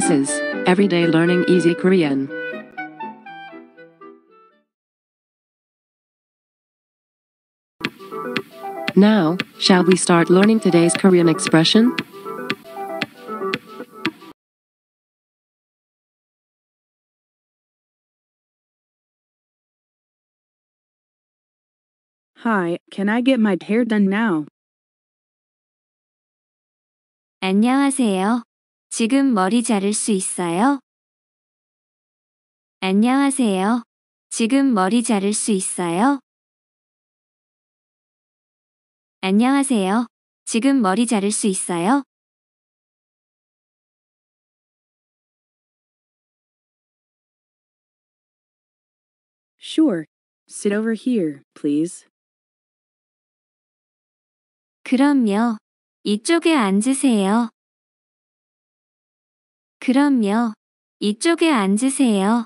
This is Everyday Learning Easy Korean. Now, shall we start learning today's Korean expression? Hi, can I get my hair done now? 안녕하세요. 지금 머리 자를 수 있어요? 안녕하세요. 지금 머리 자를 수 있어요? 안녕하세요. 지금 머리 자를 수 있어요? 그럼요. 이쪽에 앉으세요. 그럼요. 이쪽에 앉으세요.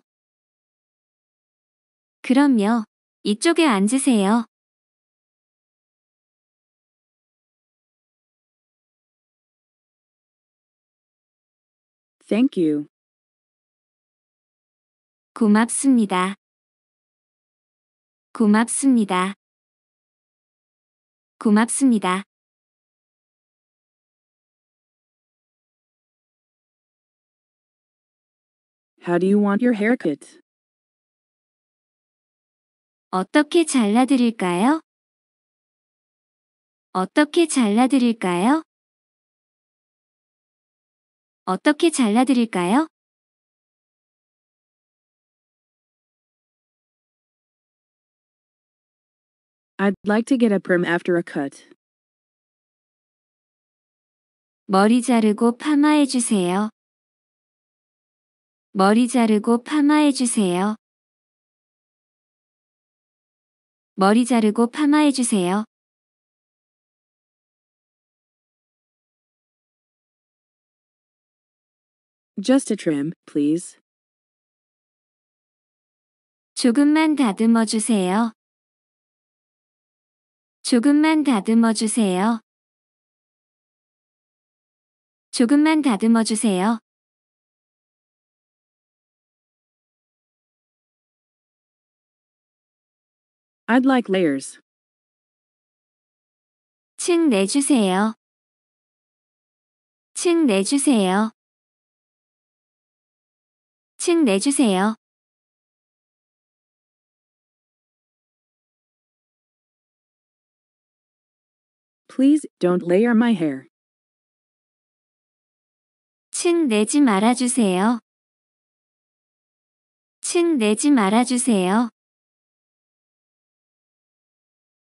그럼요. 이쪽에 앉으세요. 고맙습니다. 고맙습니다. 고맙습니다. How do you want your haircut? 어떻게 잘라드릴까요? 어떻게 잘라드릴까요? 어떻게 잘라드릴까요? I'd like to get a perm after a cut. 머리 자르고 파마해 주세요. 머리 자르고 파마해주세요. 머리 자르고 파마해주세요. 조금만 다듬어 주세요. 조금만 다듬어 주세요. 조금만 다듬어 주세요. I'd like layers. 층 내주세요. 층 내주세요. 층 내주세요. Please don't layer my hair. 층 내지 말아주세요. 층 내지 말아주세요.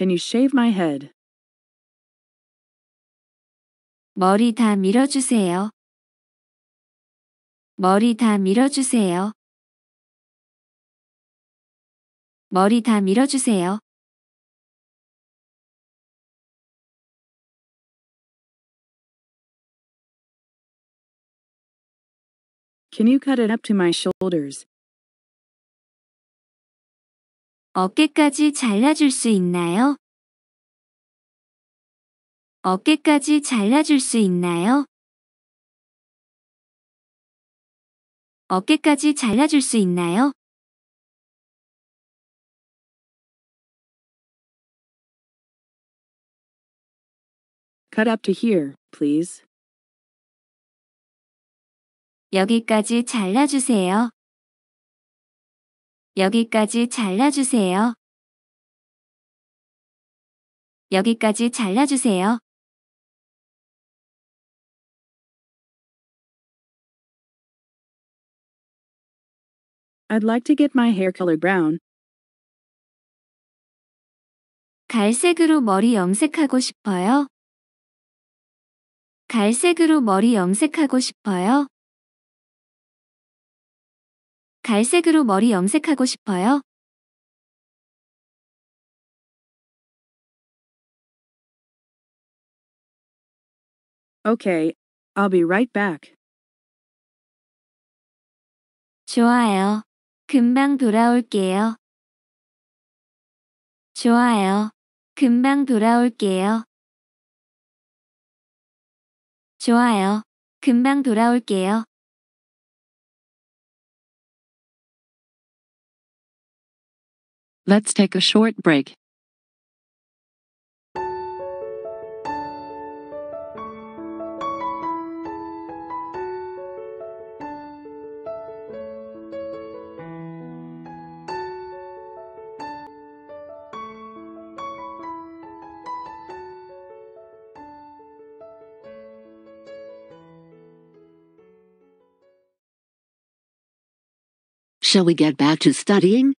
Can you shave my head? 머리 다 밀어주세요. 머리 다 밀어주세요. 머리 다 밀어주세요. Can you cut it up to my shoulders? 어깨까지 잘라줄 수 있나요? 어깨까지 잘라줄 수 있나요? 어깨까지 잘라줄 수 있나요? c up to here, please. 여기까지 잘라주세요. 여기까지 잘라주세요. 여기까지 잘라주세요. 갈색으로 머리 염색하고 싶어요. 갈색으로 머리 염색하고 싶어요. 갈색으로 머리 염색하고 싶어요? Okay, I'll be right back. 좋아요. 금방 돌아올게요. 좋아요. 금방 돌아올게요. 좋아요. 금방 돌아올게요. Let's take a short break. Shall we get back to studying?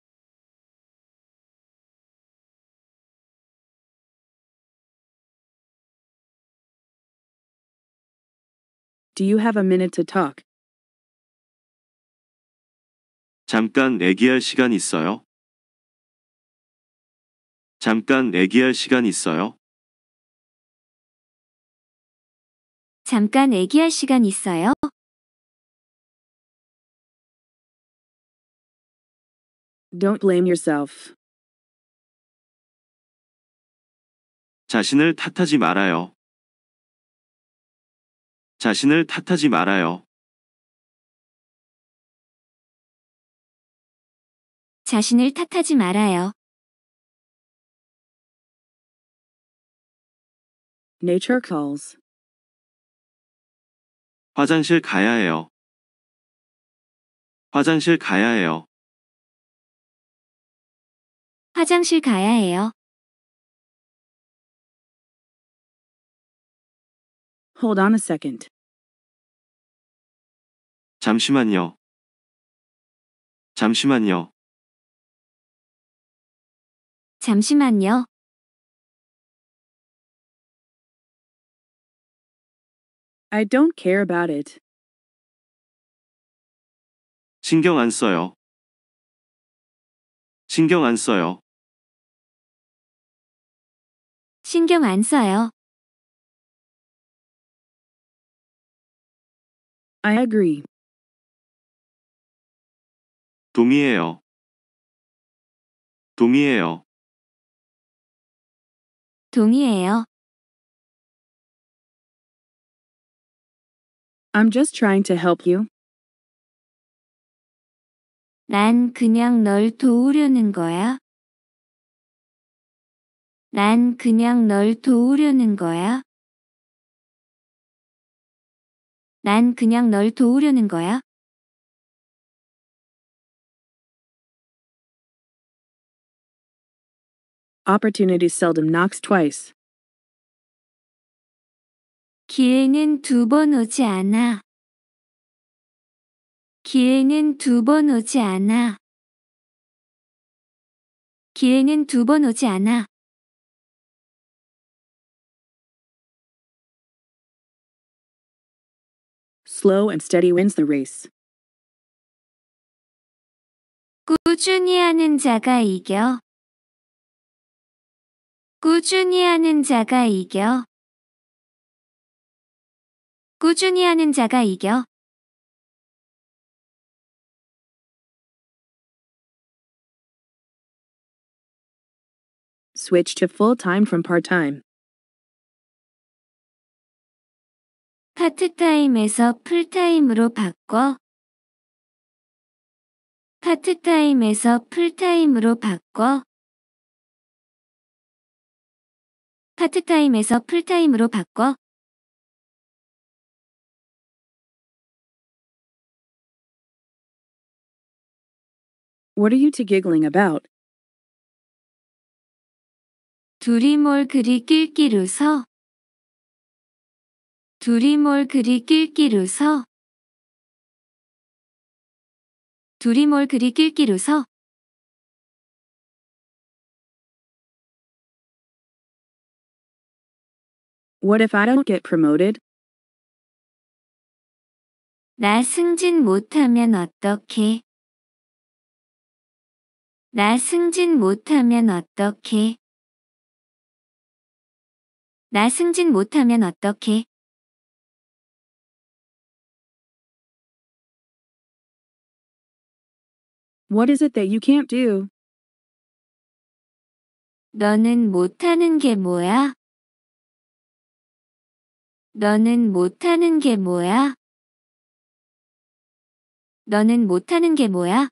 Do you have a minute to talk? 잠깐 얘기할 시간 있어요? 잠깐 얘기할 시간 있어요? 잠깐 얘기할 시간 있어요? Don't blame yourself. 자신을 탓하지 말아요. 자신을 탓하지 말아요. 자신을 탓하지 말아요. Nature calls. 화장실 가야 해요. 화장실 가야 해요. 화장실 가야 해요. Hold on a second. 잠시만요. 잠시만요. 잠시만요. I don't care about it. 신경 안 써요. 신경 안 써요. 신경 안 써요. I agree. 동의해요. 동의해요. 동의해요. I'm just trying to help you. 난 그냥 널 도우려는 거야. 난 그냥 널 도우려는 거야. 난 그냥 널 도우려는 거야. 기회는 두 번 오지 않아. 기회는 두 번 오지 않아. 기회는 두 번 오지 않아. slow and steady wins the race. 꾸준히 하는 자가 이겨. 꾸준히 하는 자가 이겨. 꾸준히 하는 자가 이겨. Switch to full time from part time. 파트타임에서 풀타임으로 바꿔 파트타임에서 풀타임으로 바꿔 파트타임에서 풀타임으로 바꿔 What are you t o giggling about? 둘이 뭘 그리 낄끼 웃어? 둘이 뭘 그리 낄끼웃서 둘이 뭘 그리 낄낄 웃어? What if I don't get promoted? 나 승진 못하면 어떡해? 나 승진 못하면 어떡해? 나 승진 못하면 어떡해? What is it that you can't do? 너는 못하는 게 뭐야? 너는 못하는 게 뭐야? 너는 못하는 게 뭐야?